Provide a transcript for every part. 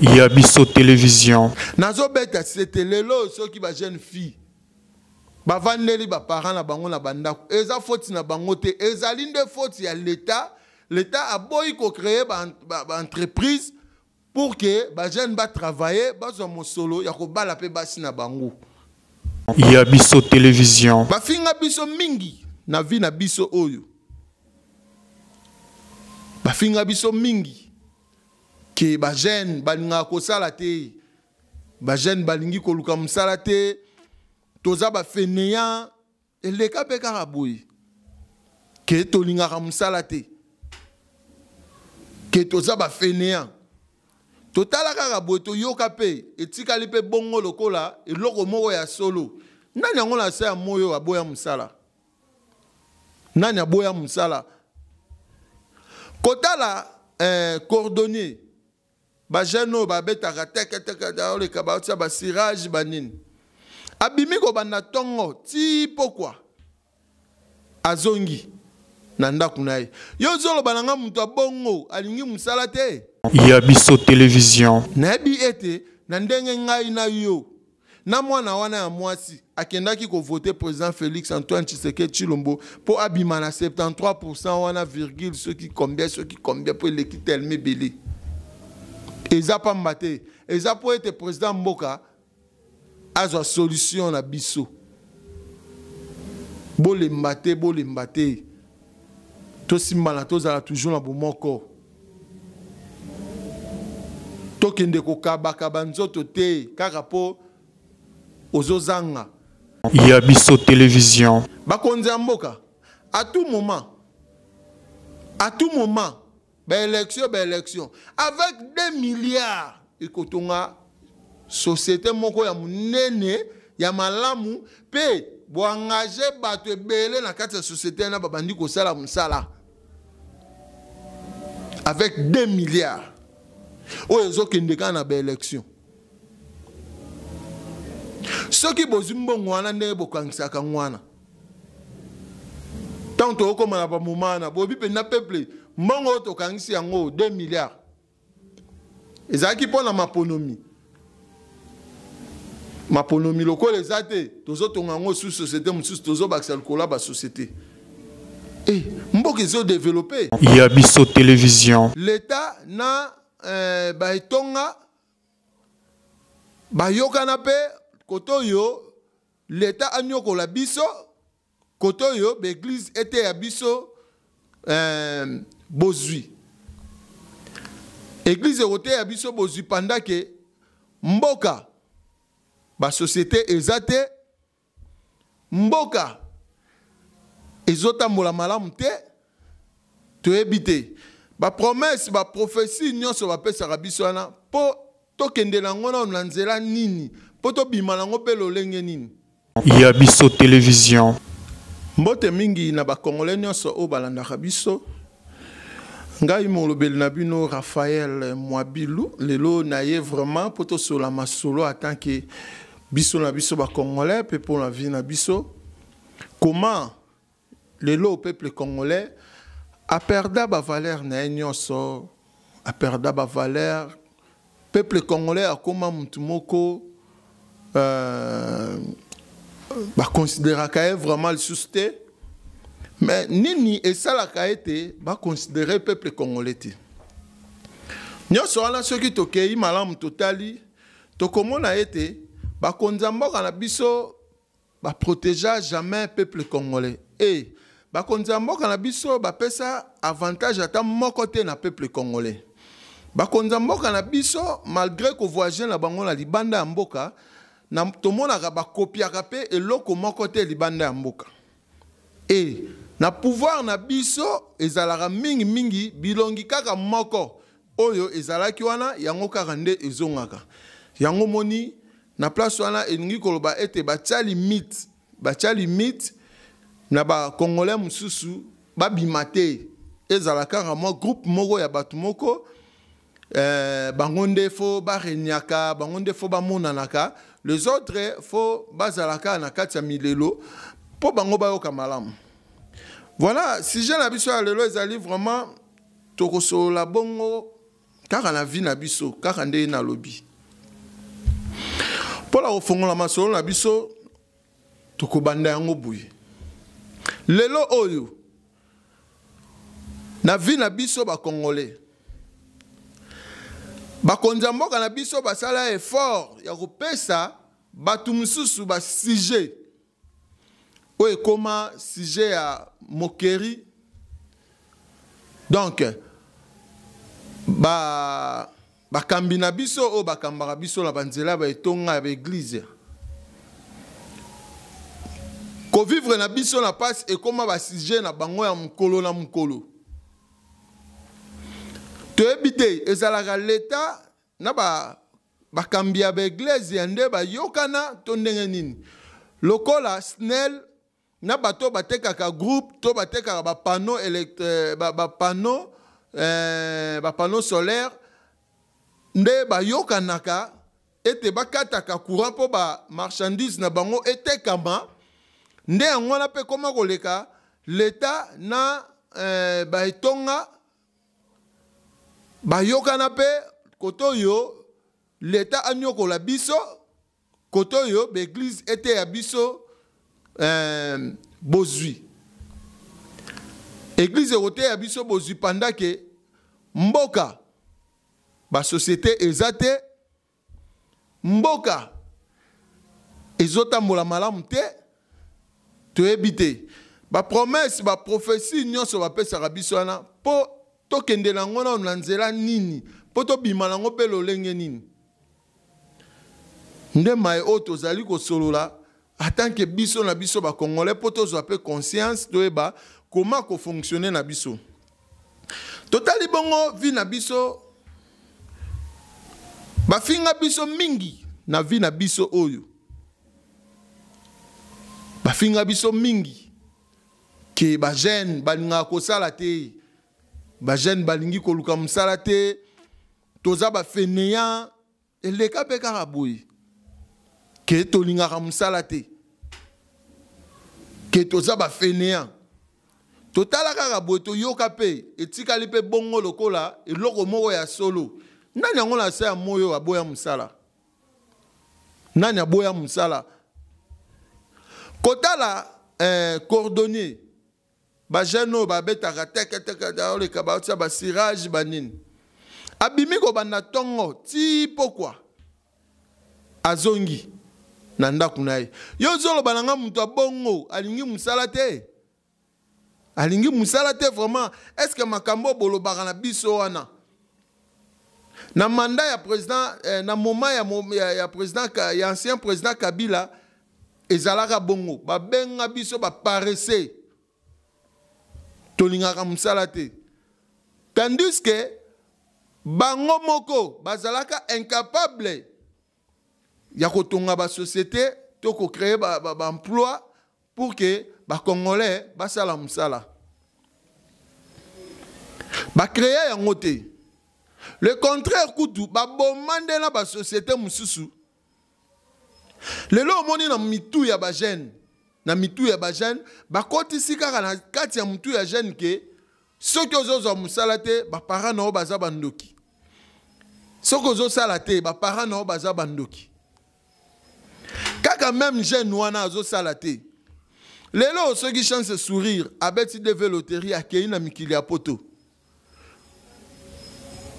Yabiso biso télévision nazobeta beta lelo qui va jeune fille ba baparent na bango na banda. eza faute na bango te ligne linde foti ya leta leta boy ko créer ba, ba pour ke ba zo mo solo ya kobala pe basi na bango ya biso télévision bafinga biso mingi na vi na biso oyo bafinga biso mingi ke bajeune balingaka kosala te bajeune balingi koluka mosala te toza bafeneya eleka mpe kaka boye ke tolingaka mosala te ke toza bafeneya totala kaka boye toyoka mpe etikali mpe bongo lokola eloko moko ya solo nani yango na se ya moi oyo aboya mosala nani aboya mosala kotala eh, cordonnier bajeune oyo babetaka teketekeoleka baotia basirage banini abimi kobanda ntongo ti pokwa azongi na ndako na ye yo ozoloba na nga moto abongo alingi mosala te ya biso televizio nayebi ete na ndenge ngai na yo na mwana wana ya mwasi akendaki kovote président félix antoine tshiseke tshilombo mpo abima na 73 wana virgule soki combien soki combien mpo eleki telema ebele eza pamba te eza mpo ete président mboka azwa solution na biso bolemba te bolemba te tosimbana tozala toujours na bomoko tokende kokabakaba nzoto te kaka mpo ozozanga ya biso télévision bakonzi ya mboka à tout moment à tout moment baélection baélection avec 2 milliards ekotonga société moko ya monene ya malamu mpe boengage bato ebele na kati ya société wana babandi kosala mosala avec 2 milliards oyo ezokende kaka na baélection soki bozwi mbongo wana ndenge bokangisaka ngwana ntango tokokoma na bamoma wana bobi mpenza peuple mbongo oyo tokangisi yango 2 milliard ezalaki mpo na maponomi maponomi lokola eza te tozotonga yango susu société mosusu tozobakisa likolo ya basociété e eh, mboka ezodevelope ya biso télévision leta na eh, baetonga bayokana mpe kote oyo leta aniokola biso kote oyo baeglize eteya biso eh, bozwi eglize ekoteya biso bozwi panda ke mboka basosiete eza te mboka ezotambola malamu te toyebi te bapromese baprofesi nyonso bapesaka biso wana mpo tokende nango nano na nzela nini mpo tobima nango mpe lolenge nini ya biso televizio mbote mingi na bakongole nyonso oyo balandaka biso ngai molobeli na bino rafael mwabilu lelo naye vraiment mpo tosola masolo que biso na biso bacongolais mpe mpo na vie na biso comment lelo peuple congolais aperda bavaler na a nyonso aperda bavaler peuple congolais akóma mutu moko euh, bakonsideraka ye vraiment lisusu te me nini esalaka ete bakonsidere peuple congolais te nyonso wana soki tokei malamu totali tokomona ete bakonza mboka na biso baproteja jamais peuple congolais e bakonzi ya mboka na biso bapesa avantage ata moko te na peuple congolais bakonzi ya mboka na biso malgré kovoyage na bango na libanda ya mboka tomonaka bakopiaka mpe eloko moko te libanda ya mboka e na pouvoir na biso ezalaka mingimingi bilongi kaka moko oyo ezalaki wana yango kaka nde ezongaka yango moni na place wana elingi koloba ete batia limite batia limite na bakongolais mosusu babima te ezala kaka mwa groupe moko ya bato moko eh, bango nde fo bareniaka bango nde fo bamonanaka les autres fo bazala kaka na kati ya milelo mpo bango bayoka malamu voilà sujet na biso ya lelo ezali vraiment tokosolola bongo kaka na vie na biso kaka nde nalobi mpola kofongola masolo na biso tokobanda yango boye lelo oyo na vie na biso bakongole bakonzi ya mboka na biso basala effort ya kopesa bato mosusu basuje oyo ekóma sujet ya mokeri donc ba bakambi na biso oyo bakambaka biso na banzela ya baetonga ya baeglize kovivre na biso na mpasi ekóma basujet na bango ya mokolo na mokolo toyebi te ezalaka leta na ba bakambi ya baeglize ya nde bayokana to ndenge nini lokola snell na bato batekaka groupe to batekaka bapano euh, bapano euh, bapano solaire nde bayokanaka ete bakataka courant mpo bamarchandise na bango etekama nde yango wana mpe koma koleka leta na eh, baetonga bayokana mpe kote oyo leta aniokola biso kote oyo baeglize eteya biso euh, bozwi eglize koteya biso bozwi panda ke mboka basosiete eza te mboka ezotambola malamu te toyebi te bapromese baprofesi nyonso bapesaka biso wana mpo tokende nango nano na nzela nini mpo tobima nango mpe lolenge nini nde maye oyo tozali kosolola atanke biso na biso bacongolais mpo tozwa mpe conscience toyeba koma kofonctionne na biso totali bongo vi na biso bafinga biso mingi na vi na biso oyo bafinga biso mingi ke bajene balingaka kosala te bajene balingi koluka mosala te toza bafeneya eleka mpe kaka boye ke tolingaka mosala te ke toza bafeneant totala kaka boye toyoka mpe etikali mpe bongo lokola eloko moko ya solo nani yango na se ya moi oyo aboya mosala nani aboya mosala kotala eh, cordonnier bajeune oyo babetaka teketeke oleka baotia basirage banini abimi kobanda ntongo ti pokwa azongi na ndako na ye yo ozoloba na nga moto abongo alingi mosala te alingi mosala te vraiment estce makambo oyo bolobaka na biso wana na manda ya président eh, na moma ya, ya, ya, président, ya ancien président kabila ezalaka bongo babenga biso baparese tolingaka mosala te tandis ke bango moko bazalaka incapable ya kotonga basosiété to kocréer baemploi ba, ba pour ke bacongolais basala mosala bacréer yango te le contraire kutu baboma nde na basosiété mosusu lelo omoni na mitu ya bajeune na mitu ya bajeune bakɔtisi kaka na kati ya mitu ya jeune ke soki ozozwa mosala te baparent na yo baza bandoki soki ozosala te baparent na yo baza bandoki kaka même jeune wana azosala te lelo osoki chance sourire abeti deve loterie akei na mikili ya poto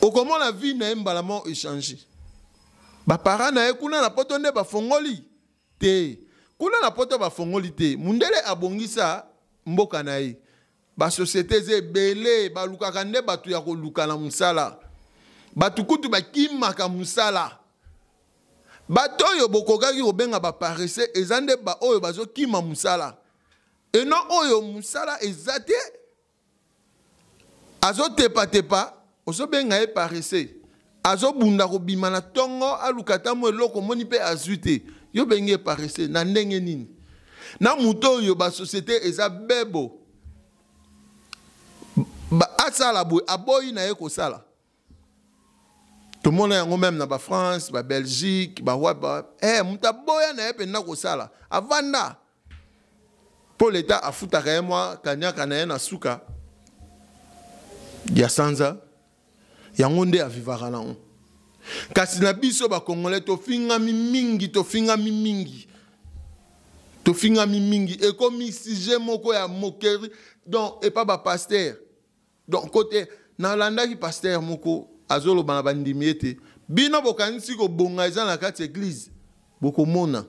okomona vie na ye mbala moko echange bapara na ye kuna na poto nde bafongoli te kuna na poto bafongoli te mundele abongisa mboka na ye basosiete eza ebele balukaka nde bato ya koluka na mosala bato kutu bakimaka mosala bato oyo bokokaki kobenga baparese eza nde baoyo bazokima mosala eno oyo mosala eza te azotepatepa ozobenga ye parese azobunda kobima na ntongo aluka tamo eloko omoni mpe azwi te yo bengi ye parese na ndenge nini na moto oyo basosiete eza bebo asala boye aboyi na ye kosala tomona yango meme na bafrance babelgique bawa e eh, moto aboya na ye mpenza kosala avanda mpo leta afutaka ye mwa kaniaka na ye na suka ya sanza yango nde avivaka nango kasi na biso bakongole tofingami mingi tofingami mingi tofingami mingi ekomi sujet moko ya mokeri donc epa bapaster donc kote nalandaki paster moko azoloba na bandimi ete bino bokanisi kobonga eza na kati eglize bokomona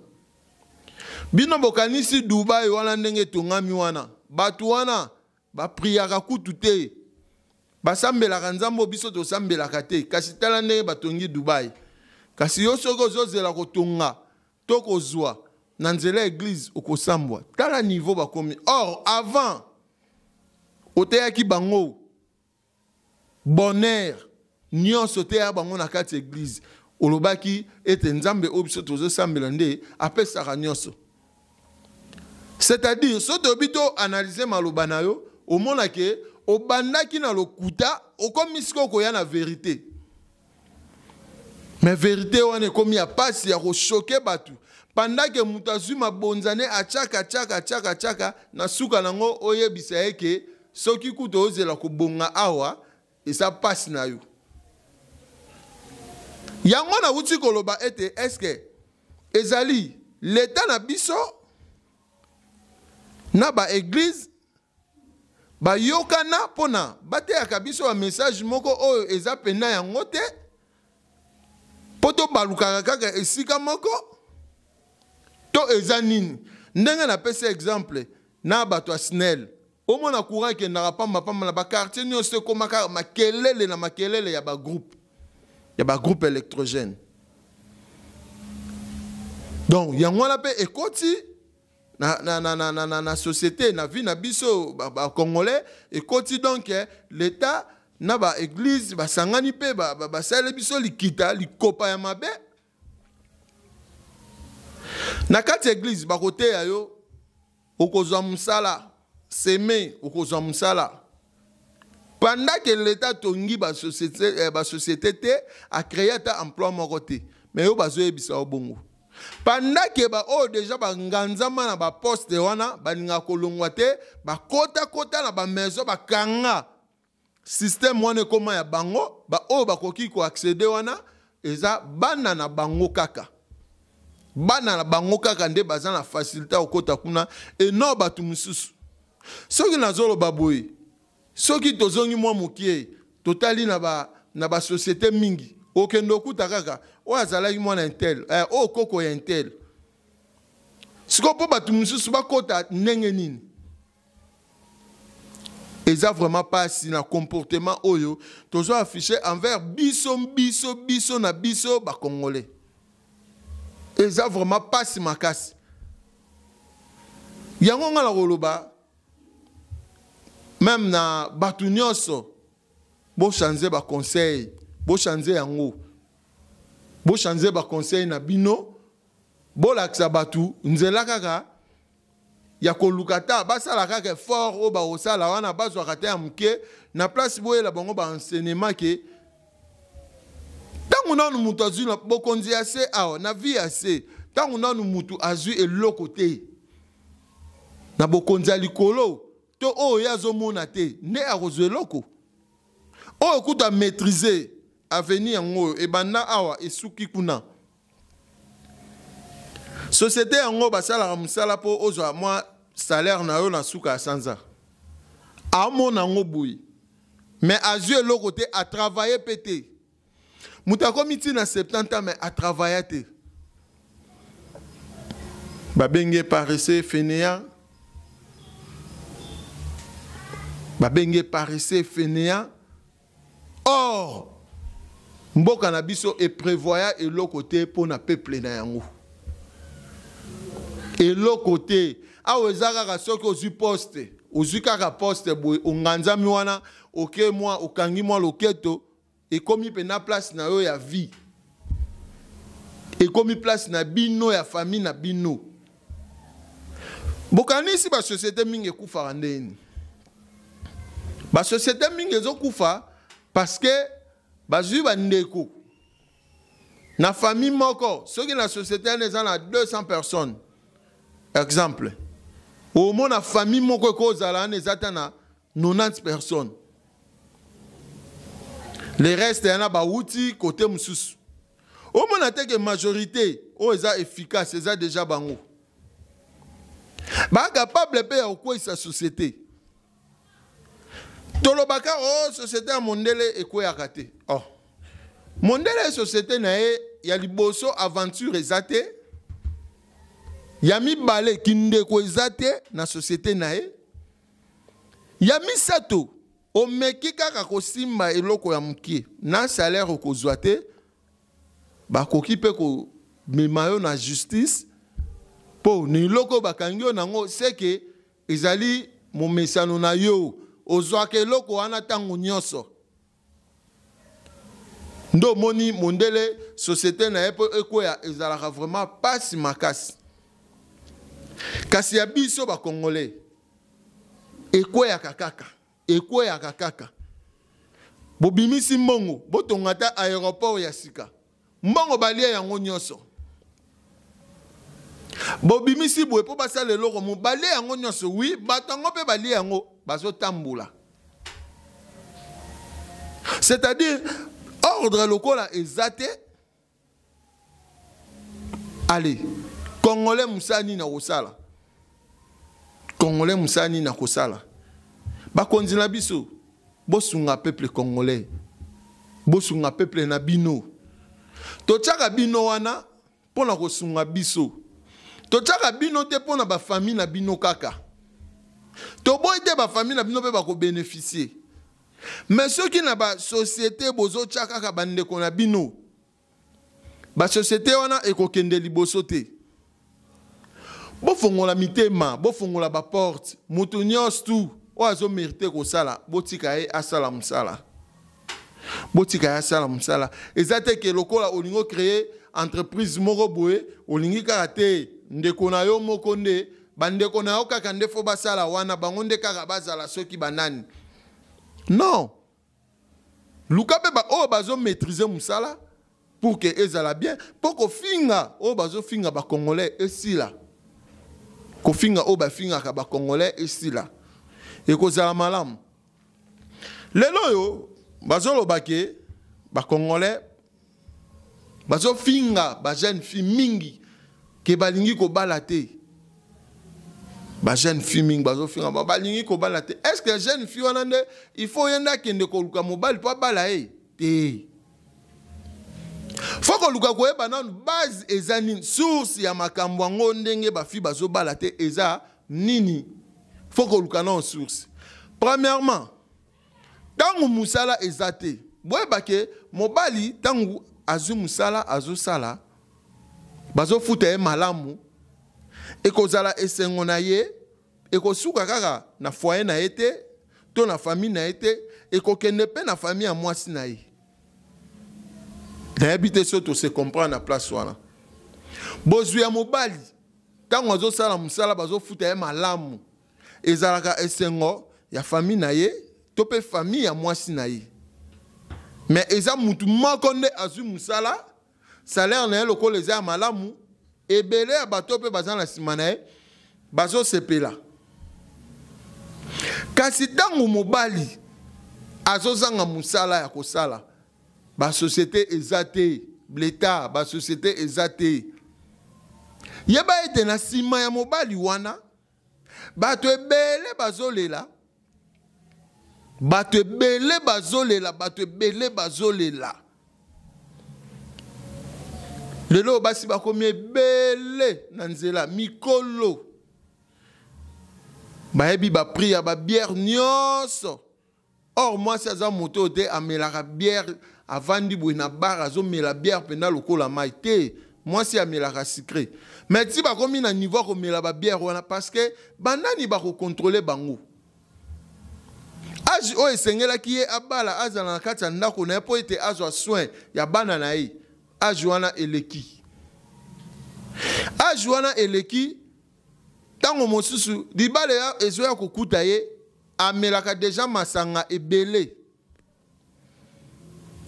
bino bokanisi dubai wana ndenge etongami wana bato wana bapriaka kutu te basambelaka nzambe oyo biso tosambelaka te kasi tala ndenge batongi dubai kasi yo soki ozozela kotonga to kozwa na nzela ya eglize okosambwa tala niveau bakomi or avant oteyaki bango bonheur nyonso te ya bango na kati ya eglize olobaki ete nzambe oyo biso tozosambela nde apesaka nyonso c'est-à-dire so toyebi toanalyze maloba na yo omonake obandaki na lokuta okomi sika okoya na verité me verité wana ekomi ya pasi ya koshoke bato pandake moto azwi mabonzane atiaka tiaka tiaka tiaka na suka nango oyebisa ye ke soki kuta ozela kobonga awa eza pasi na yo yango nauti koloba ete eske ezali leta na biso na baeglize bayokana mpona bateyaka biso bamessage moko oyo eza pena yango te mpo tobalukaka kaka esika moko to eza nini ndenge napesa exemple na bato ya snel omona courant ekendaka pambapamba na bakartier nyonso ekomaka makelele na makelele ya bagroupe ya bagroupe électrogène donc yango wana mpe ekoti na, na, na, na, na, na, na société na vie na biso bacongolais ba ekoti donc l'état na baeglise basangani mpe basaleli ba, ba biso likita likopa ya mabe na kati ya eglise bakoteya yo okozwa mosala seme okozwa mosala pendant que l'état tongi ba société euh, ba société te a créé un emploi moko te mais yo bazoyebisa yo bongo pendant que ba oyo oh, déjà banganzama na baposte wana balinga kolongwa te bakotakota na bamaison bakanga système wana ekoma ya bango baoyo oh, bakoki koaccede wana eza bana na bango kaka bana na bango kaka nde baza na facilité ya kokɔta kuna eno bato mosusu soki nazoloba boye soki tozongi mwa mokie totali na ba na basosiété mingi okende okuta kaka oyo azalaki mwana intel eh, oyo koko ya intel sikoyo mpo bato mosusu bakɔta ndenge nini eza vraiment mpasi na comportement oyo tozwa affiche envers biso biso biso na biso bakongole eza vraiment mpasi makasi yango nga na koloba même na bato nyonso bochange baconseil bochange yango bochange baconseil na bino bolakisa bato nzela kaka ya koluka ta basala kaka effort oyo bakosala wana bazwaka te ya moke na place boyela bango baenseignement ke ntango nanu moto azwi na bokonzi ya se awa na vi ya se ntango nanu motu azwi eloko te na bokonzi ya likolo to oyo azomona te nde akozwa eloko oyo kuta maîtrise en yango oyo ebanda awa esuki kuna société yango basalaka mosala mpo ozwa mwa salaire na yo na suka ya sanza amona yango boye mais azwi eloko te atravaille mpe te moto akomi ntina 70 ans mais atravailla te babenge parise fainéant babenge paresse fainéant or mboka na biso eprévoya eloko te mpo na peuple na yango eloko te awa eza kaka soki ozwi poste ozwi kaka poste boye onganzami wana oke mwa okangi mwa loketo ekomi mpena place na yo ya vie ekomi place na bino ya famille na bino bokanisi basosiété mingi ekufaka ndeni parce que ezokufa parceke parce neko na famille moko Dans la société wana eza la 200 personnes exemple au la famille moko ekozala wana 90 personnes le reste yana côté, kote mosusu omona que majorité ils eza efficace eza déjà bango faire quoi ya sa société tolobaka o oh, société ya mondele ekweyaka te oh. mondele société na ye ya liboso aventure eza te ya mibale kindeko eza te na société na ye ya misato omeki kaka kosimba eloko ya mokie na salaire okozwa te bakoki mpe komema yo na justice mpo na eloko bakangi yo nango seke ezali momesano na yo ozwaka eloko wana ntango nyonso nde omoni mondele société na ye mpo ekweya ezalaka vraiment pasi makasi kasi ya biso bakongole ekweyaka kaka ekweyaka kaka bobimisi mbongo botonga ata aéroport ya sika mbongo balia yango nyonso bobimisi boye mpo basala eloko mo balie yango nyonso wi bato yango mpe balie yango bazotambola c'est-à-dire ordre lokola eza te ale congolais mosala nini akosala congolais mosala nini akosala bakonzi na biso bosunga peuple congolais bosunga peuple na bino totyaka bino wana mpo na kosunga biso totiaka bino te mpo na bafamile na bino kaka toboyi te bafamile na bino mpe bakobénéficie me soki na basosiété bozotia kaka bandeko na bino basosiété wana ekokende liboso te bofongola mitema bofongola baporte moto nyonso tu oyo azomérite kosala botika ye asala mosala botika ye asala mosala eza te ke lokola olingi okreye entreprise moko boye olingi kaka te ndeko na yo moko nde bandeko na yo kaka nde fo basala wana bango nde kaka bazala soki banani non luka mpe oyo bazomaîtrise mosala pour ke ezala bien mpo kofinga oyo bazofinga bacongolais esila kofinga oyo bafingaka bacongolais esila ekozala malamu lelo oyo bazoloba ke bacongolais bazofinga bajeune fille mingi ke balingi kobala te bajeune fille mingi bazofingama balingi kobala te est ce que jeune fille wana nde il faut ye nde akende koluka mobali mpo abala ye te fo koluka koyeba nanu base eza nini source ya makambo yango ndenge bafille bazobala te eza nini fo koluka nano source premièrement ntango mosala eza te boyeba ke mobali ntango azwi mosala azosala bazofuta ye malamu ekozala esengo na ye ekosuka kaka na foye na ye te to na famille na ye te ekokende mpe na famille ya mwasi na ye nayebi te so tose comprendre na place wana bozwi ya mobali ntango azosala mosala bazofuta ye malamu ezalaka esengo ya famille na ye to mpe famille ya mwasi na ye me eza mutu moko nde azwi mosala salaire na ye lokola eza ya malamu ebele ya bato mpe baza na nsima na ye bazosepela kasi ntango mobali azozanga mosala ya kosala basosiete eza te leta basosiete eza te yeba ete na nsima ya mobali wana bato ebele bazolela bato ebele bazolela bato ebele bazolela lelo basi bakomi ebele na nzela mikolo bayebi bapri ya babiere nyonso or mwasi aza moto oyo te amelaka biere avandi boye na bar azomela biere mpenza lokola mai te mwasi amelaka sikre me ti bakomi na niveau akomela babiere wana parceke banani bakokontrole bango age oyo esengelaki ye abala azala na kati ya ndako na ye mpo ete azwa soin ya bana na ye age wana eleki age wana eleki ntango mosusu libala ezoya kokuta ye amelaka deja masanga ebele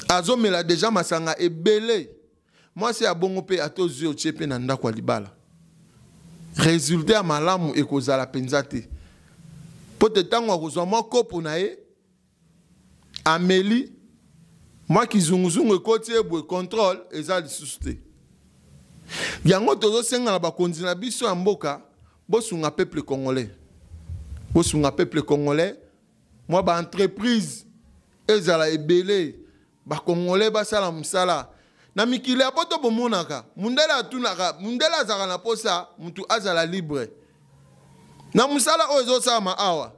azomela deja masanga ebele mwasi abongo mpe atozwi otie mpe na ndako ya libala resultat ya malamu ekozala mpenza te mpo te ntango akozwa mwa kopo na ye ameli mwa kizunguzungu ekoti eboye eh, controle eza lisusu te yango tozosenga na bakonzi na biso ya mboka bosunga peuple congolais bosunga peuple congolais mwa baentreprise ezala ebele bacongolais basala mosala na mikili ya poto bomonaka mundele atunaka mundele azalaka na mposa mutu azala libre na mosala oyo ezosalama awa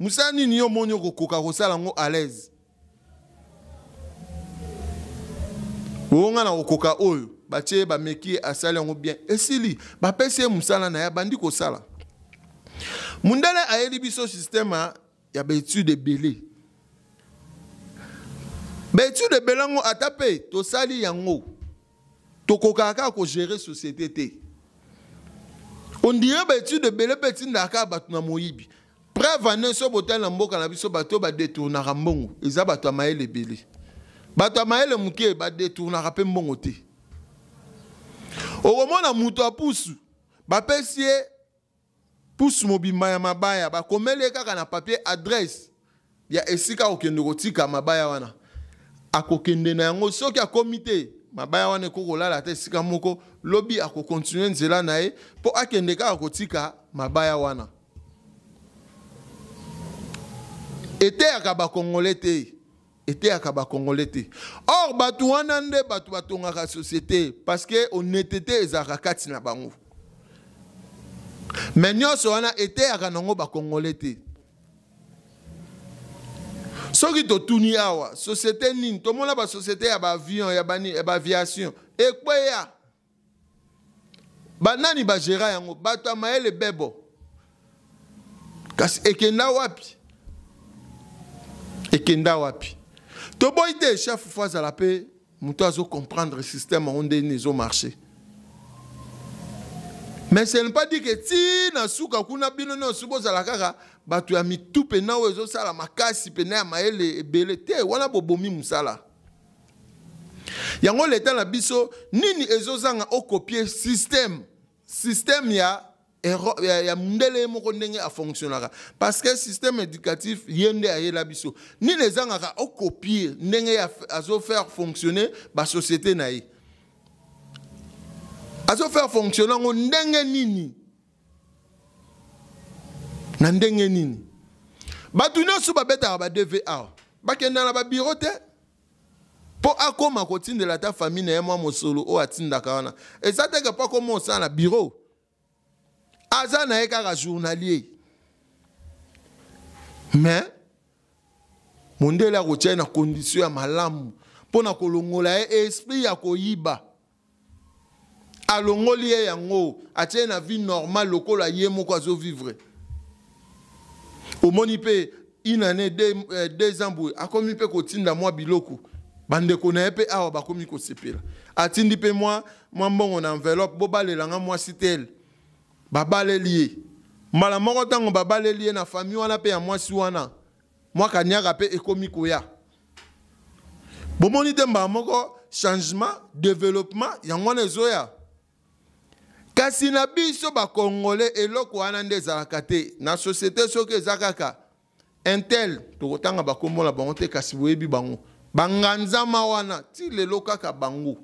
mosala nini yo moni okokoka kosala yango à l'aise owonga na kokoka oyo batie ye bameki ye asali yango bien esili bapesi ye mosala na ye abandi kosala mundele ayeli biso systeme ya baétude ebele baétude ebele yango ata mpe tosali yango tokokaka kaka kogere société te ondire baétude ebele mpe etindaka kaka bato na moyibi preuve ane so botali na mboka na biso bato badetournaka mbongo eza bato ya mayele ebele bato ya mayele moke badetournaka mpe mbongo te okomona moto ya pusu bapesi ye pusu mobimba ya mabaya bakomeli ye kaka na papier adresse ya esika akokende kotika mabaya wana akokende na yango soki akomi te mabaya wana ekokolala te esika moko lobi akokontinue nzela na ye mpo akende kaka kotika mabaya wana eteyaka bakongole te eteyaka bakongole te or bato wana nde bato batongaka société parce que honnêteté ezalaka kati na bango me nyonso wana eteyaka nango bakongole te soki totuni awa société nini tomona basociété ya baavion ya bani ya baviation ekweya banani bagéra yango bato ya mayele bebo kasi ekenda wapi ekenda wapi toboyi te chef fo azala mpe moto azocomprendre système yango ndeni ezomarché mais ce n'est pas dire que ti na suka kuna bino nyonso bozala kaka bato ya mitu pene oyo ezosala makasi pene ya mayele ebele te wana bobomi mosala yango leta na biso nini ezozanga okopie système système ya ya ndele ye moko ndenge afonctionnaka parce que système éducatif ye nde ayela biso nini ezangaka okopie ndenge azofaire fonctionner basociété na ye azofaire fonctionner yango ndenge nini na ndenge nini bato nyonso babetaka ba dva bakendaka na babiro te mpo akóma kotindela ata famille na ye mwa mosolo oyo atindaka wana eza teke mpo akóma osala na biro aza na ye kaka journalier mais mondele akotia ye na condition ya malamu mpo na kolongola ye esprit ya koyiba alongoli ye yango atia ye na vie normale lokola ye moko azovivre omoni mpe une année deux, euh, deux ans boye akomi mpe kotinda mwa biloko bandeko na ye mpe awa bakomi kosepela atindi mpe mwa mwa mbongo na enveloppe bobalelanga mwasi tele babaleli ye mbala moko ntango babaleli ye na fami wana mpe ya mwasi wana mwa kaniaka mpe ekómi koya bomoni te mbala moko changement développement yango wana ezoya kasi na biso bakongole eloko wana nde ezalaka te na société soki eza kaka intel tokotanga bakombo na bango te kasi boyebi bango banganzama wana ti lelo kaka bango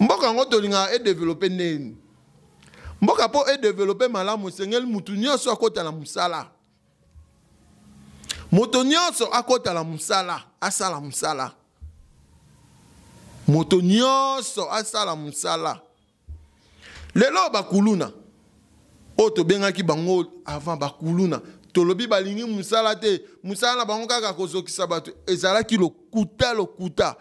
mboka yango tolingaka edeveloppe ndeni mboka mpo edevelope malamu esengeli mutu nyonso akɔtala mosala moto nyonso akɔtala mosala asala mosala moto nyonso asala mosala lelo bakuluna oyo tobengaki bango avant bakuluna tolobi balingi mosala te mosala na bango kaka kozokisa bato ezalaki lokuta lokuta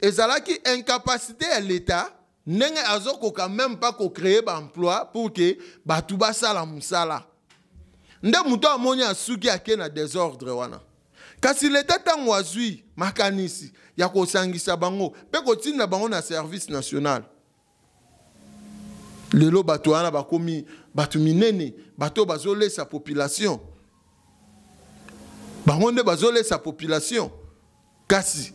ezalaki incapacité ya leta ndenge azokoka même pas kocréer baemploi pour ke bato basala mosala nde moto amoni asuki ake na désordre wana kasi leta ntango azwi makanisi ya kosangisa bango mpe kotinda bango na service national lelo bato wana bakomi bato minene bato bazolesa population bango nde bazolesa population kasi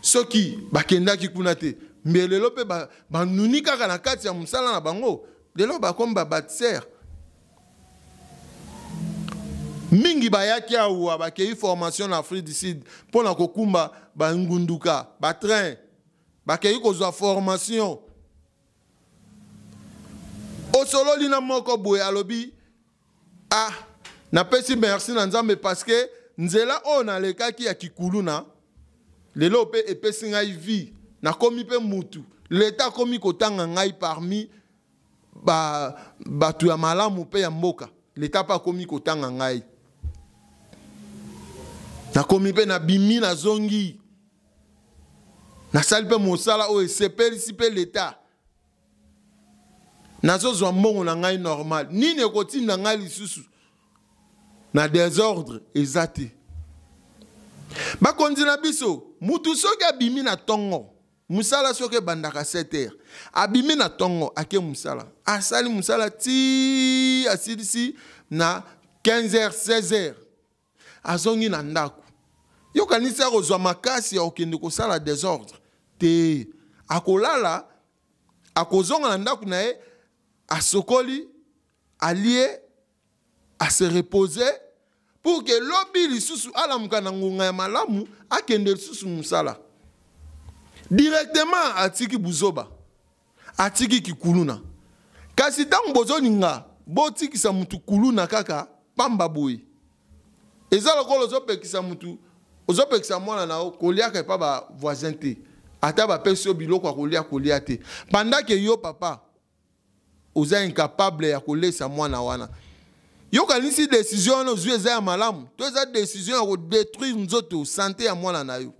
soki bakendaki kuna te me lelo mpe banuni kaka na kati ya mosala na bango lelo bakomi babatisere mingi bayaki awa bakei formation na afrique du sud mpona kokumba bangunduka batrain bakei kozwa formation osololi na moko boye alobi ah napesi merci na nzambe parceke nzela oyo nalekaki ya kikuluna lelo mpe epesi ngai vie nakomi mpe mutu leta akomi kotanga ngai parmi bato ba ya malamu mpe ya mboka leta mpe akomi kotanga ngai nakomi mpe nabimi nazongi nasali mpe mosala oyo esepelisi mpe leta nazozwa mbongo na ngai normal nini ekotinda ngai lisusu na desordre eza te bakonzi na biso mutu soki abimi na ntongo musala soki ebandaka 7 heures abimi na ntongo ake musala asali musala ti asilisi na 15 heures 16 heures azongi na ndako yokanisi akozwa makasi ya kokende kosala desordre te akolala akozonga na ndako na ye asokoli alie ase repose pour ke lobi lisusu alamuka na ngonga ya malamu akende lisusu mosala directement atiki buzoba atiki kikuluna kasi ntango bozoninga botikisa mutu kuluna kaka pamba boye eza lokola ozopekisa mutu ozopekisa mwana na yo koliaka epa bavoisin te ata bapesi yo biloko ya kolia kolia te pandake yo papa oza incapable ya kolesa mwana wana yokanisi desizio wana ozwi eza ya malamu to eza desizio ya kodetruire nzoto sante ya mwana na yo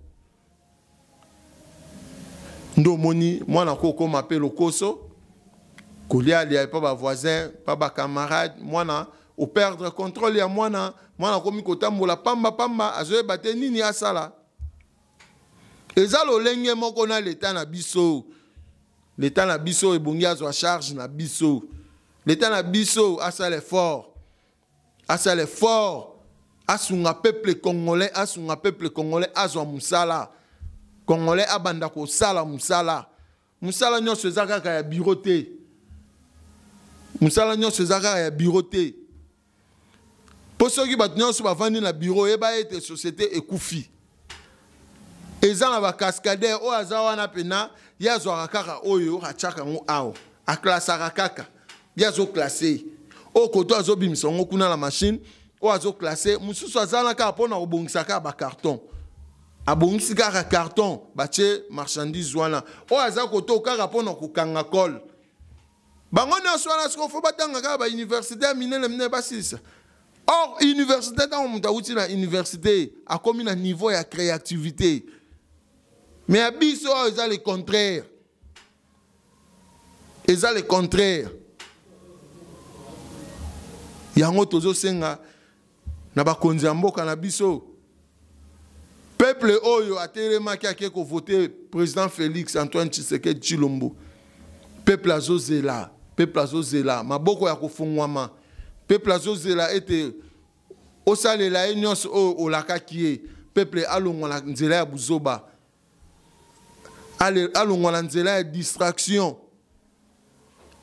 nde omoni mwana kokokóma mpe lokoso kolialia epa bavoisin mpa bacamarade mwana operdre contrôle ya mwana mwana akomi kotambola pambapamba azoyeba te nini asala eza lolenge moko na leta na biso leta na biso ebongi azwa charge na biso leta na biso asala effort asala effort asunga peuple congolais asunga peuple congolais azwa mosala congolais abanda kosala mosala mosala nyonso eza kaka ya biro te mosala nyonso eza kaka ya biro te mpo soki bato nyonso bavandi na biro oyeba ete société ekufi eza na bakaskader oyo aza wana mpena ye azwaka kaka oyo atiaka yango awa aklasaka kaka ye azoklase oyo koto azobimisa yango kuna na mashine oyo azoklase mosusu aza na kaka mpona kobongisa kaka bakarton abongisi un carton batie marchandise wana oyo aza koto kaka kokanga bango nyonso wana siko fo batanga kaka bauniversité ya minene minene or université ntango moto awuti na université comme na niveau ya créativité mais ya biso oyo le contraire eza le contraire yango tozosenga na na biso peuple oyo atelemaki ake kovote président félix antoine tshisekedi tshilombo peuple azozela peuple azozela maboko ya kofungwama peuple azozela ete osalela ye nyonso oyo olakaki ye peuple alongwa na nzela ya buzoba alongwa na nzela ya distraction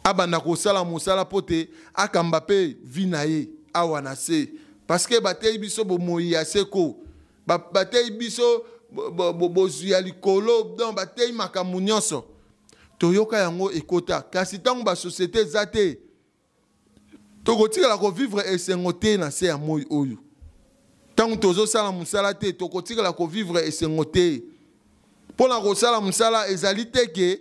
abanda kosala mosala mpo te akamba mpe vi na ye awa na se parceke bateyi biso bomoi ya seko bateyi biso bozwi ya likolo don bateyi makambo nyonso toyoka yango ekota kasi ntango basosiété eza te tokotikala kovivre esengo te na se ya moi oyo ntango tozosala mosala te tokotikala kovivre esengo te mpo na kosala mosala ezali te ke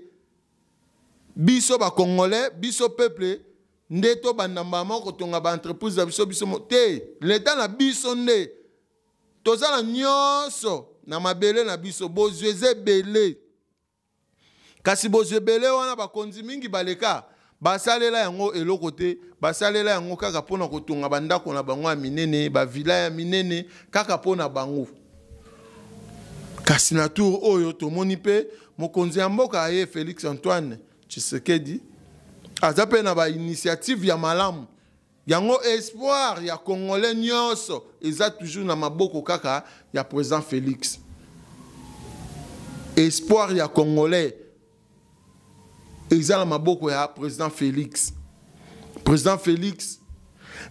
biso bacongolais biso peuple nde tobanda mbala moko kotonga baentreprise na biso biso te leta na biso nde tozala nyonso na mabele na biso bozwi eza ebele kasi bozwi ebele wana bakonzi mingi baleka basalela yango eloko te basalela yango kaka mpona kotonga bandako na bango ya minene bavila ya minene kaka mpona bango kasi na tour oyo tomoni mpe mokonzi ya mboka aye félix antoine tshisekedi aza mpe na bainitiative ya malamu yango espoir ya congolais nyonso ont toujours na maboko kaka ya président félix espoir ya congolais eza maboko ya président félix président félix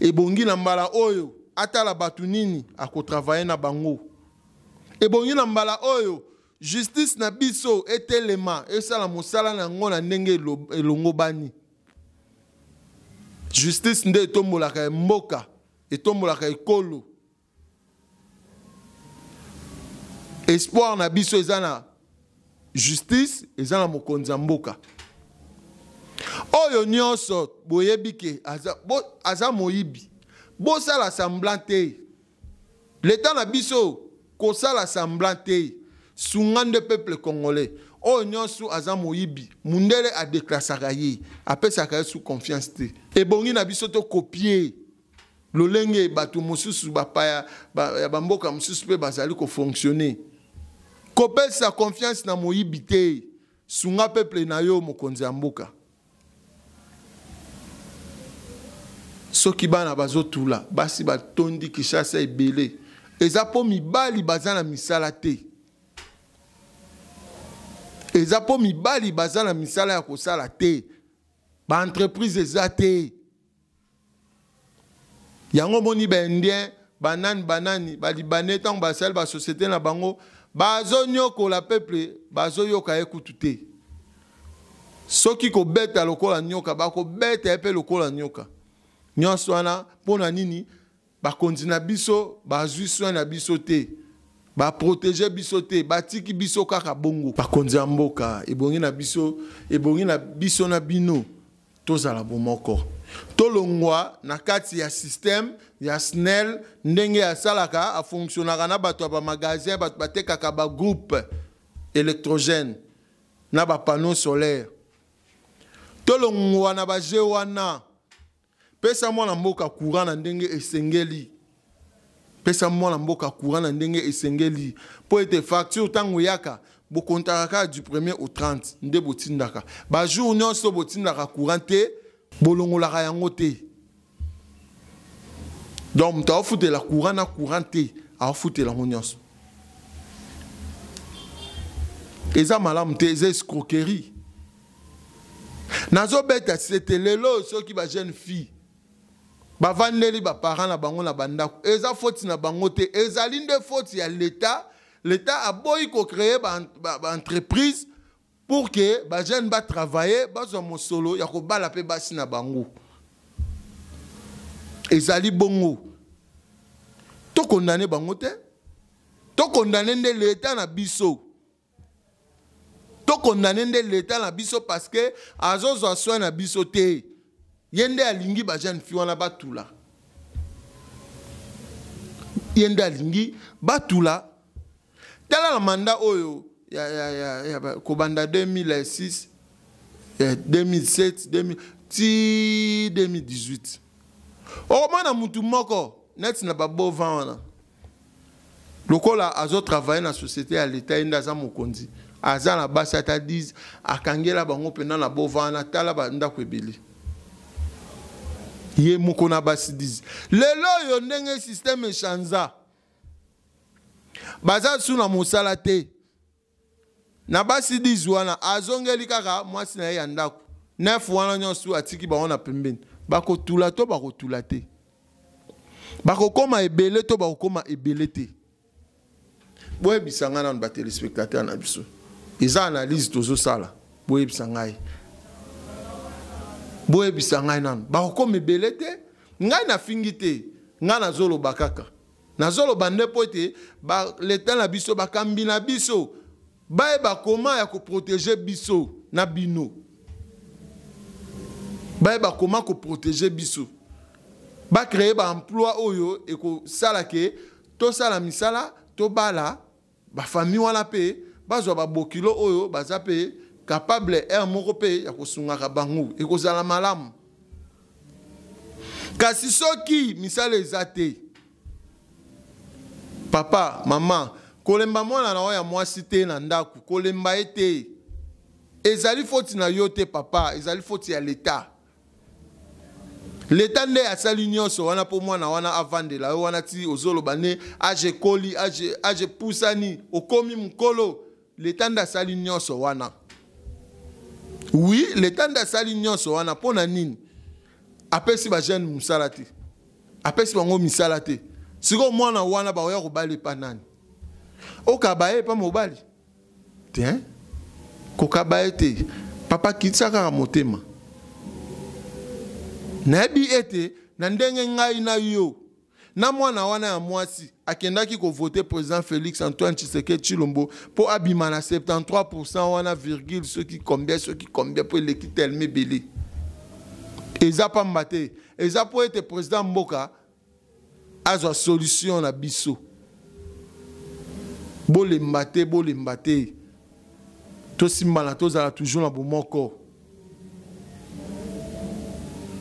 ebongi na mbala oyo atala a nini akotravaille na bango ebongi na mbala oyo justice na biso etelema Et mosala la moussala na ndenge elongo bani justice nde etombolaka e mboka etombolaka ekolo espoir na biso eza na justice eza na mokonzi ya mboka oyo nyonso boyebi ke aza, bo, aza moyibi bosala semblant te leta na biso kosala semblant te sunga nde peuple congolais oyo nyonso aza moyibi mundele adeklasaka ye apesaka ye su confiance te ebongi na biso tokopie lolenge bato mosusu bapaya ya bamboka mosusu mpe bazali kofonctionne kopesa confiance na moyibi te sunga peuple na yo mokonzi ya mboka soki bana bazotula basi batondi kishasa ebele eza mpo mibali baza na misala te eza mpo mibali baza na misala ya kosala te baentreprise eza te yango moni baindien banani banani balibane ntango basali basosiété na bango bazonyokola peuple bazoyoka ye kutu te soki kobeta lokola nyoka bakobeta ye mpe lokola nyoka nyonso wana mpo na nini bakonzi na biso bazwi soin na biso te baprotege biso te batiki biso kaka bongo bakonzi ya mboka ebongi na biso ebongi na biso na bino tozala bomoko tolongwa na kati ya systeme ya snel ndenge asalaka afonctionnaka na bato ya bamagasin bato batekaka bagroupe électrogène na bapanneau solaire tolongwa na baje wana pesa mwana mboka courant na ndenge esengeli pesa mwana mboka courant na ndenge esengeli mpo ete facture ntango oyaka bokontaka kaka du 1er au 30 nde botindaka bajour nyonso botindaka courant te bolongolaka yango te donc moto aofutela courant na courant te aofutela yango nyonso eza malamu te eza escroquerie nazobeta sete lelo soki bajeune fille bavandeli baparent na bango na bandako eza foti na bango te ezali nde foti ya leta leta aboyi kocreye baentreprise ba, ba pour ke bajeune batravaille bazwa mosolo ya kobala mpe basi na bango ezali bongo tokondane bango te tokondane nde leta na biso tokondane nde leta na biso parce ke azozwa soin na biso te ye nde alingi bajeune fi wana batula ye nde alingi batula tala na manda oyo ya, ya, ya, ya, kobanda 2006 ya 2007 2000, ti 2018 okomona mutu moko neti na babova wana lokola azotravaille na société ya leta ye nde aza mokonzi aza na basi ata 10 akangela bango mpena na bova wana tala bandako ebele ye moko na basidisi lelo oyo ndenge systeme echanza baza su na mosala te na basi 10 wana azongeli kaka mwasi na ye ya ndako 9 wana nyonso atiki bango na pembeni bakotula to bakotula te bakokóma ebele to bakokóma ebele te boyebisa ngai nanu batelespectateur na biso eza analyse tozosala boyebisa ngai boyebisa ngai nanu bakokoma ebele te ngai nafingi te ngai nazoloba kaka nazoloba nde mpo ete leta na biso bakambi na biso bayeba koma ya koprotege biso na bino bayeba koma koprotege biso bakreye baemploi oyo ekosala ke tosala misala tobala bafami wana mpe bazwa babokilo oyo baza mpe capable eh, aire moko mpe ya kosungaka bango ekozala malamu kasi soki misala eza te papa mama kolemba mwana na yo ya mwasi te na ndako kolemba ye te ezali foti na yo te papa ezali foti ya leta leta nde asali nyonso wana mpo mwana wana avandela yo wana ti ozoloba nde age ekoli age pusani okomi mokolo leta nde asali nyonso wana oui l'état nde asali nyonso wana mpo na nini apesi bajeune mosala te apesi bango misala te sikoyo mwana wana baoya kobala epa nani okaba ye epa mobali te kokaba ye te papa kitisa kaka motema nayebi ete na ndenge ngai na yo na mwana wana ya mwasi akendaki kovote président félix antoine tshiseke tshilombo mpo abima na 73 wana virgule soki combien soki combien mpo eleki telema ebele eza pamba te eza mpo ete président mboka azwa solution na biso bolemba te bolemba te tosimbana tozala toujours na bomoko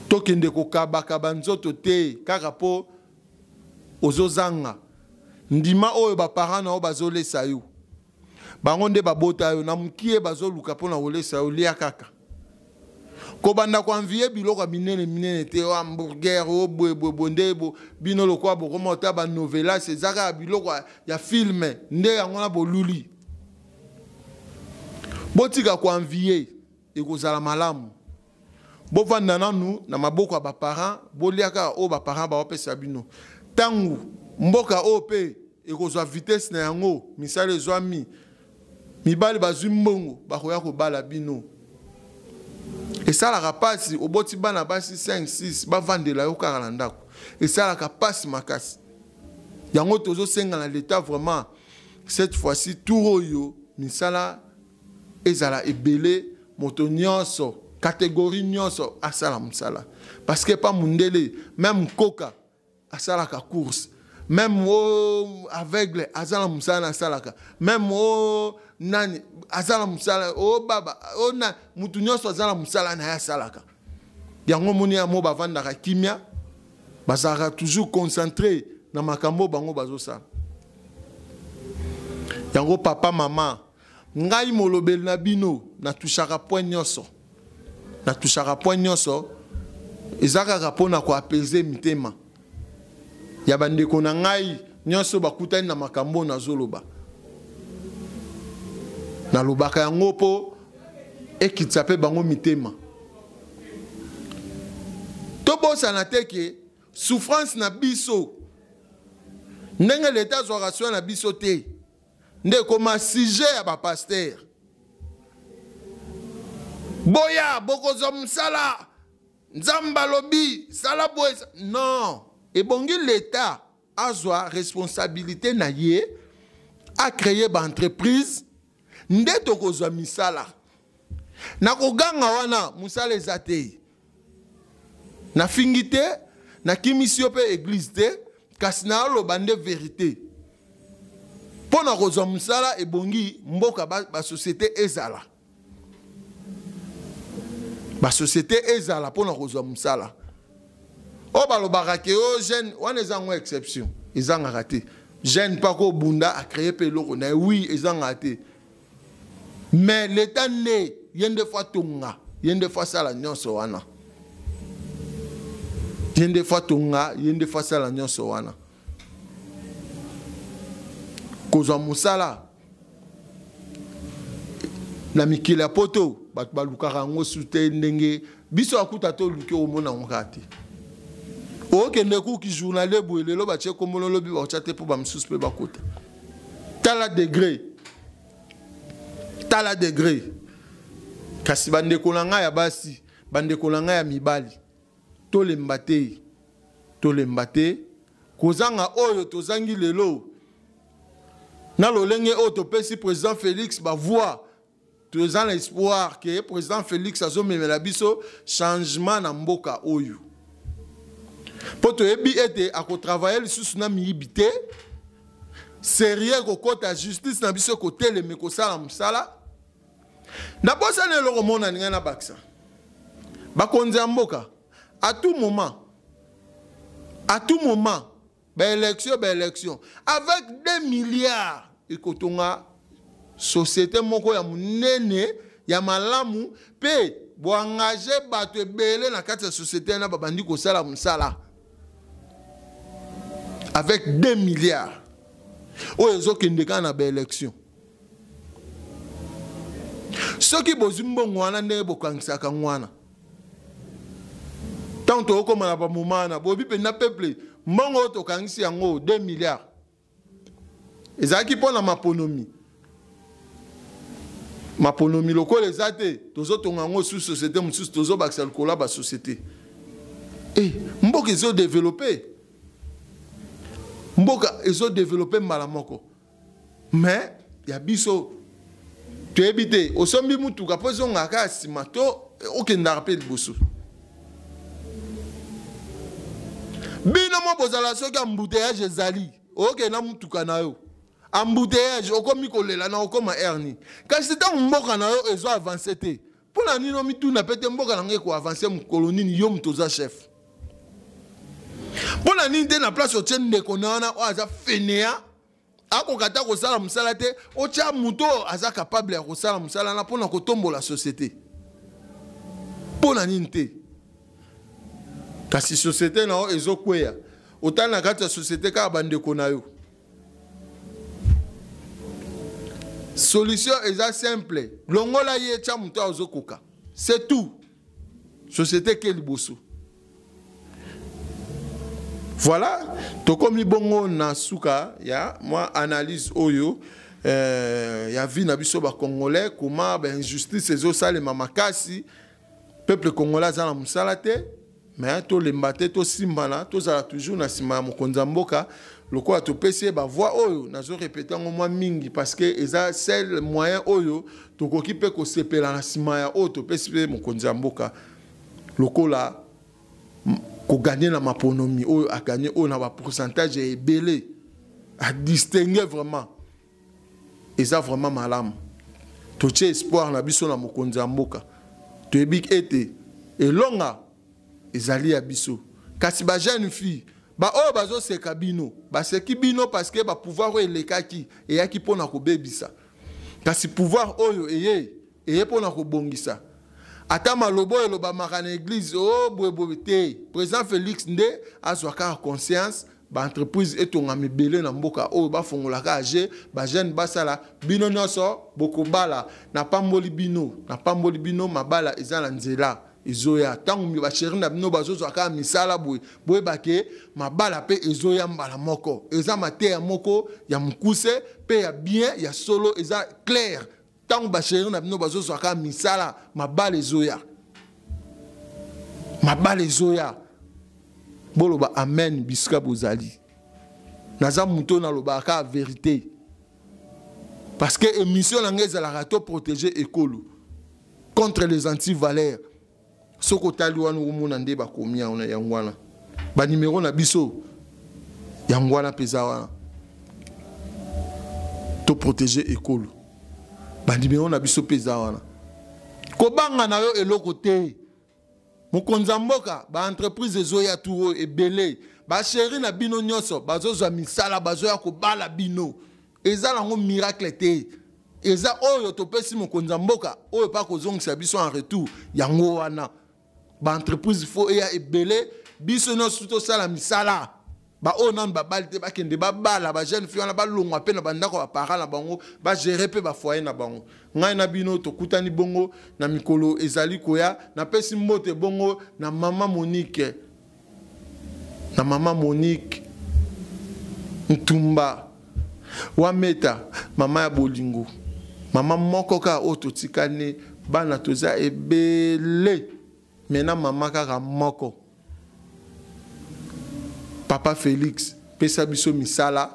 tokende kokabakaba nzoto te kaka mpo ozozanga ndima oyo baparent na yo bazolesa yo bango nde babota yo na mokie bazoluka mpo na kolesa yo lia kaka kobanda koanvie biloko ya minene minene te o hamburger o boyeboyebo nde bino lokola bokoma ota banovelase eza kaka biloko ya filme nde yango na boluli botika koanvie ekozala malamu bovanda nanu na maboko ya baparent bolia kaka oyo baparent bawapesa bino ntango mboka oyo mpe ekozwa vitese na yango misala ezwa mi mibali bazwi mbongo bakoya kobala bino esalaka mpasi oboti bana basi 5-6 bavandela yo kaka na ndako esalaka mpasi makasi yango tozosenga na leta vraiment cette fois-ci tour oyo misala ezala ebele moto nyonso katégorie nyonso asala mosala parce que pa mondele même koka asalaka course même o aveugle aza na mosala na asalaka même o nani aza na mosala o baba o na mutu nyonso aza na mosala na ye asalaka yango omoni yango bavandaka kimia bazalaka toujours concentré na makambo bango bazosala yango papa mama ngai molobeli na bino natushaka point nyonso natushaka point nyonso eza kaka mpo na koapese mitema ya bandeko na ngai nyonso bakutani na makambo oyo nazoloba nalobaka yango mpo ekitisa mpe bango mitema tobosana te ke souffrance na biso ndenge leta azwaka soin na biso te nde ekoma sujet ya bapaster boya bokozwa mosala nzambe alobi sala boye non ebongi l'état azwa responsabilité na ye acréer baentreprise nde tokozwa misala na koganga wana mosala eza te nafingi te nakimisi yo mpe eglize te kasi naaloba nde verité mpo na kozwa mosala ebongi mboka basosiété ba ezala basosiété ezala mpo na kozwa mosala oyo balobaka ke o oh, gene wana eza yango exception ezangaka te gene mpaka obunda acreye mpe eloko na ye wi ezangaka te mais leta nde ye nde fo atonga ye nde fo asala nyonso wana ye nde fo atonga ye nde fo asala nyonso wana kozwa mosala na mikili ya poto bato balukaka yango su te ndenge biso akuta toluki omona yango kaka te okende kuki journalier boye lelo batie nkombo lolobi baotya te mpo bamisusu mpe bakota tala degré tala degré kasi bandeko na ngai ya basi bandeko na ngai ya mibali tolemba te tolemba te kozanga oyo tozangi lelo na lolenge oyo topesi président félix bavoi toza na espoir ke président félix azomemela biso changement na mboka oyo mpo toyebi ete akotravaille lisusu na miyibi te serie kokɔta justice na biso kotelema kosala mosala nabosana eloko monani ngai na bakisa bakonzi ya mboka à tout moment à tout moment baélection baélection avec 2 milliards ekotonga société moko ya monene ya malamu mpe boengage bato ebele na kati ya société wana babandi kosala mosala avec 2 milliards oyo ezokende kaka na baélection soki bozwi mbongo wana ndenge bokangisaka ngwana ntango tokokoma na bamoma wana boyebi mpenza peuple mbongo oyo tokangisi yango 2 milliards ezalaki mpo na maponomi maponomi lokola eza te tozotonga yango susu société mosusu tozobakisa likolo ya basociété e eh, mboka ezodevelope mboka ezodevelope mbala moko me ya biso toyebi te osombi mutuka mpo ezongaka ya nsima to okendaka mpe liboso bino mwa bozala soki ambuteyage ezali okenda mutuka na yo ambuteyage okomi kolela na okoma herni kasi ntango mboka na yo ezo avanse te mpo na nino mituna mpe te mboka na ngai ekoavanse mokolo nini yo moto oza chef mpo na nini te na place otie ndeko na wana oyo aza fenea akoka ta kosala mosala te otia moto oyo aza kapable ya kosala mosala wana mpo na kotombola société mpo na nini te kasi société na oyo ezokweya otali na kati ya société kaka bandeko na yo solution eza simple longola ye tia moto oyo azokoka c'est tout société ke liboso voilà tokomi bongo na suka ya mwa analyse oyo oh, euh, ya vie na biso bacongolais koma bainjustice ezosalema makasi peuple congolais aza na mosala te me tolemba te tosimbana tozala toujours na nsima ya mokonzi ya mboka lokola topesi ye bavoi oyo oh, nazorepete yango mwa mingi parceke eza sel moyen oyo oh, tokoki mpe kosepela na nsima ya oyo topesi mpe mokonzi ya mboka lokola koganye na maponomi oyo aganye oyo na bapourcentage ya ebele adistingue vraiment eza vraiment malamu totie espoir na biso na mokonzi ya mboka toyebi ete elonga ezali ya biso kasi bajeune fille baoyo bazoseka bino baseki bino parceke bapouvoir oyo elekaki eyaki mpona kobebisa kasi pouvoir oyo eye eye mpona kobongisa ata maloba oyo elobamaka na eglize o oh, boyeboye te président félix nde azwaka ya conscience baentreprise etongama ebele na mboka oyo bafungolaka age bajeune basala bino nyonso bokobala napamboli bino napamboli bino mabala eza na nzela ezoya ntango basheri na bino bazozwa kaka misala boye boyeba ke mabala mpe ezoya mbala moko eza mateya moko ya mokuse mpe ya bien ya solo eza claire ntango basheri na bino bazozwa kaka misala mabala ezoya mabala ezoya boloba amen bisika bozali naza moto nalobaka kaka verité parce que émission na ngai ezalaka to protege ekolo contre les antivaleurs soki otali wana okomona nde bakomi yango wana banimero na biso yango wana mpenza wana toprotege ekolo bandimelo na biso mpe eza wana kobanga na yo eloko te mokonzi ya mboka baentreprise ezoya tu oyo ebele basheri na bino nyonso bazozwa misala bazoya kobala bino eza nango miracle te eza oyo topesi mokonzi ya mboka oyo mpa kozongisa biso en retour yango wana baentreprise fo eya ebele biso nyonso tosala misala baoyo nanu babali te bakende babala bajeune fille wana balongwa mpe na bandako baparent na bango bagere mpe bafoye na bango ngai na bino tokutani bongo na mikolo ezali koya napesi mbote bongo na mama monike na mama monike ntumba wameta mama ya bolingo mama moko kaka oyo totikani bana toza ebele mena mama kaka moko papa félix pesa biso misala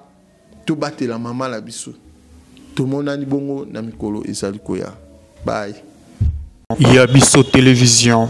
tobatela mama na biso tomonani bongo na mikolo ezali koya bay ya biso televizion